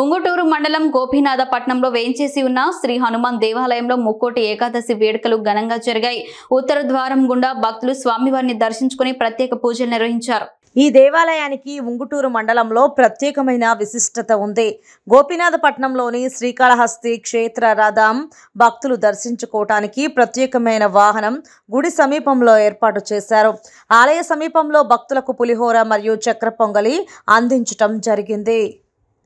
ఉంగుటూరు మండలం గోపీనాథపట్నంలో వేయించేసి ఉన్న శ్రీ హనుమాన్ దేవాలయంలో ముక్కోటి ఏకాదశి వేడుకలు ఘనంగా జరిగాయి ఉత్తర ద్వారం గుండా భక్తులు స్వామివారిని దర్శించుకుని ప్రత్యేక పూజలు నిర్వహించారు ఈ దేవాలయానికి ఉంగుటూరు మండలంలో ప్రత్యేకమైన విశిష్టత ఉంది గోపీనాథపట్నంలోని శ్రీకాళహస్తి క్షేత్ర రథం భక్తులు దర్శించుకోవటానికి ప్రత్యేకమైన వాహనం గుడి సమీపంలో ఏర్పాటు చేశారు ఆలయ సమీపంలో భక్తులకు పులిహోర మరియు చక్ర పొంగలి అందించటం జరిగింది